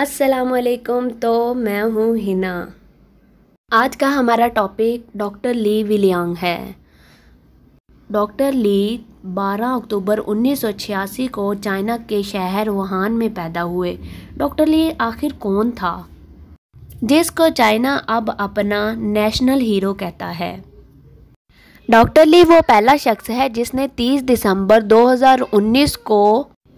असलकुम तो मैं हूँ हिना आज का हमारा टॉपिक डॉक्टर ली विलियांग है डॉक्टर ली 12 अक्टूबर 1986 को चाइना के शहर वुहान में पैदा हुए डॉक्टर ली आखिर कौन था जिसको चाइना अब अपना नेशनल हीरो कहता है डॉक्टर ली वो पहला शख्स है जिसने 30 दिसंबर 2019 को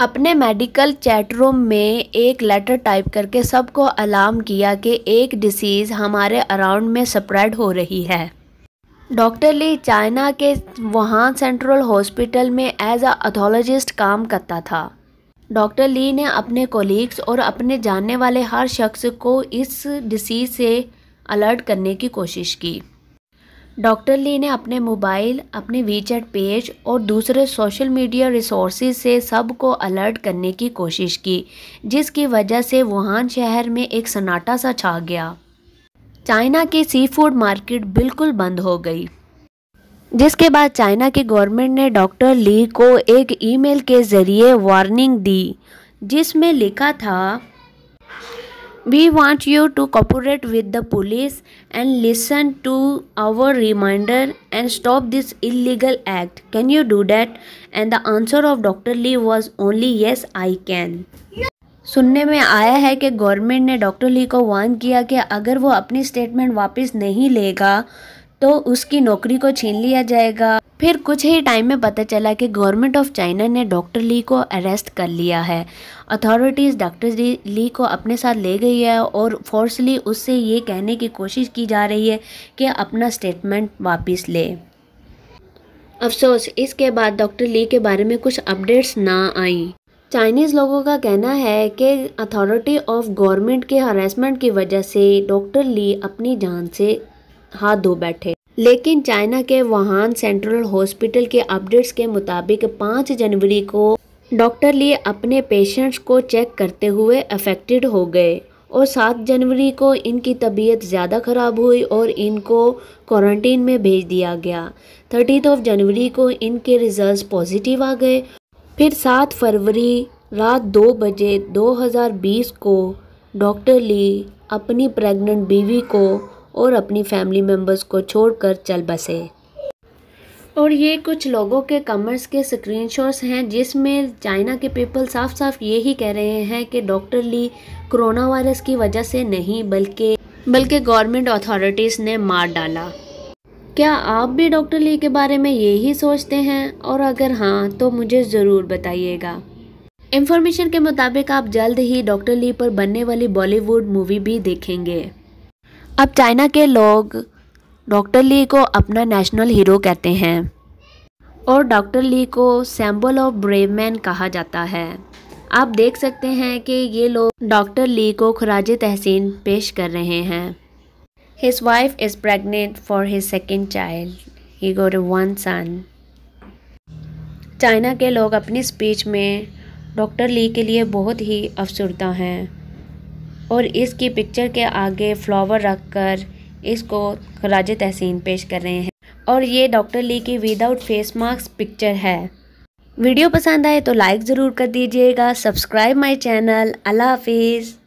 अपने मेडिकल चैटरूम में एक लेटर टाइप करके सबको अलार्म किया कि एक डिसीज़ हमारे अराउंड में स्प्रेड हो रही है डॉक्टर ली चाइना के वुहान सेंट्रल हॉस्पिटल में एज अथोलॉजिस्ट काम करता था डॉक्टर ली ने अपने कोलीग्स और अपने जानने वाले हर शख्स को इस डिसीज़ से अलर्ट करने की कोशिश की डॉक्टर ली ने अपने मोबाइल अपने वीचैट पेज और दूसरे सोशल मीडिया रिसोर्सेज से सबको अलर्ट करने की कोशिश की जिसकी वजह से वुहान शहर में एक सन्नाटा सा छा गया चाइना की सी फूड मार्केट बिल्कुल बंद हो गई जिसके बाद चाइना की गवर्नमेंट ने डॉक्टर ली को एक ईमेल के ज़रिए वार्निंग दी जिसमें लिखा था We want you to cooperate with the police and listen to our reminder and stop this illegal act. Can you do that? And the answer of Dr. Lee was only yes, I can. सुनने में आया है कि government ने doctor Li को warn किया कि अगर वो अपनी स्टेटमेंट वापस नहीं लेगा तो उसकी नौकरी को छीन लिया जाएगा फिर कुछ ही टाइम में पता चला कि गवर्नमेंट ऑफ चाइना ने डॉक्टर ली को अरेस्ट कर लिया है अथॉरिटीज़ डॉक्टर ली को अपने साथ ले गई है और फोर्सली उससे ये कहने की कोशिश की जा रही है कि अपना स्टेटमेंट वापस ले अफसोस इसके बाद डॉक्टर ली के बारे में कुछ अपडेट्स ना आई चाइनीज़ लोगों का कहना है कि अथॉरिटी ऑफ गवर्नमेंट के हरासमेंट की वजह से डॉक्टर ली अपनी जान से हाथ धो बैठे लेकिन चाइना के वुहान सेंट्रल हॉस्पिटल के अपडेट्स के मुताबिक पाँच जनवरी को डॉक्टर लिए अपने पेशेंट्स को चेक करते हुए अफेक्टेड हो गए और सात जनवरी को इनकी तबीयत ज़्यादा ख़राब हुई और इनको क्वारंटीन में भेज दिया गया थर्टीथ ऑफ जनवरी को इनके रिजल्ट्स पॉजिटिव आ गए फिर सात फरवरी रात दो बजे दो को डॉक्टर ली अपनी प्रेग्नेंट बीवी को और अपनी फैमिली मेम्बर्स को छोड़कर चल बसे और ये कुछ लोगों के कमेंट्स के स्क्रीनशॉट्स हैं जिसमें चाइना के पीपल साफ साफ ये ही कह रहे हैं कि डॉक्टर ली कोरोना वायरस की वजह से नहीं बल्कि बल्कि गवर्नमेंट अथॉरिटीज़ ने मार डाला क्या आप भी डॉक्टर ली के बारे में यही सोचते हैं और अगर हाँ तो मुझे ज़रूर बताइएगा इन्फॉर्मेशन के मुताबिक आप जल्द ही डॉक्टर ली पर बनने वाली बॉलीवुड मूवी भी देखेंगे अब चाइना के लोग डॉक्टर ली को अपना नेशनल हीरो कहते हैं और डॉक्टर ली को सैम्बल ऑफ ब्रेव मैन कहा जाता है आप देख सकते हैं कि ये लोग डॉक्टर ली को खराज तहसीन पेश कर रहे हैं his wife is pregnant for his second child he got one sun China के लोग अपनी स्पीच में डॉक्टर ली के लिए बहुत ही अफसरदा हैं और इसकी पिक्चर के आगे फ्लावर रखकर इसको खराज तहसीन पेश कर रहे हैं और ये डॉक्टर ली की विदाउट फेस मास्क पिक्चर है वीडियो पसंद आए तो लाइक ज़रूर कर दीजिएगा सब्सक्राइब माय चैनल अल्लाह हाफिज़